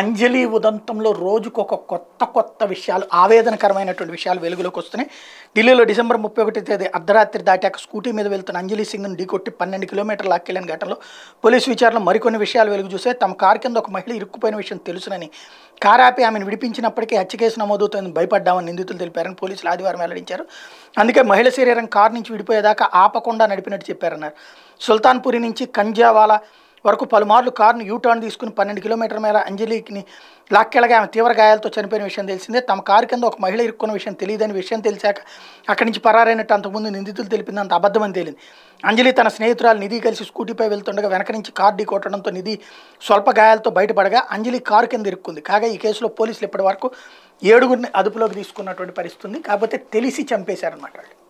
అంజలి ఉదంతంలో రోజుకొక కొత్త కొత్త విషయాలు ఆవేదనకరమైనటువంటి విషయాలు వెలుగులోకి వస్తున్నాయి ఢిల్లీలో డిసెంబర్ ముప్పై ఒకటి తేదీ అర్ధరాత్రి దాటాక స్కూటీ మీద వెళ్తున్న అంజలి సింగ్ను ఢీకొట్టి పన్నెండు కిలోమీటర్ల అక్కెళ్ళిన ఘటనలో పోలీసు విచారణలో మరికొన్ని విషయాలు వెలుగు చూసే తమ కారు కింద ఒక మహిళ ఇరుక్కుపోయిన విషయం తెలుసునని కారాపి ఆమెను విడిపించినప్పటికీ హత్య కేసు నమోదవుతుందని భయపడ్డామని నిందితులు తెలిపారని పోలీసులు ఆదివారం వెల్లడించారు అందుకే మహిళ శరీరం కారు నుంచి విడిపోయేదాకా ఆపకుండా నడిపినట్టు చెప్పారన్నారు సుల్తాన్పురి నుంచి కంజావాలా వరకు పలుమార్లు కారును యూటర్న్ తీసుకుని పన్నెండు కిలోమీటర్ల మేర అంజలికి లాక్కెళ్ళగా ఆమె తీవ్ర గాయాలతో చనిపోయిన విషయం తెలిసిందే తమ కారు కింద ఒక మహిళ ఇరుక్కున్న విషయం తెలియదని విషయం తెలిసాక అక్కడి నుంచి పరారైనట్టు అంతకుముందు నిందితులు తెలిపింది అంత అబద్ధమని తేలింది అంజలి తన స్నేహితురాలు నిధి కలిసి స్కూటీపై వెళ్తుండగా వెనక నుంచి కారు ఢీ కొట్టడంతో నిధి స్వల్ప గాయాలతో బయటపడగా అంజలి కారు కింద ఇరుక్కుంది కాగా ఈ కేసులో పోలీసులు ఇప్పటి వరకు ఏడుగురిని అదుపులోకి తీసుకున్నటువంటి పరిస్థితి ఉంది కాకపోతే తెలిసి చంపేశారన్నమాట వాళ్ళు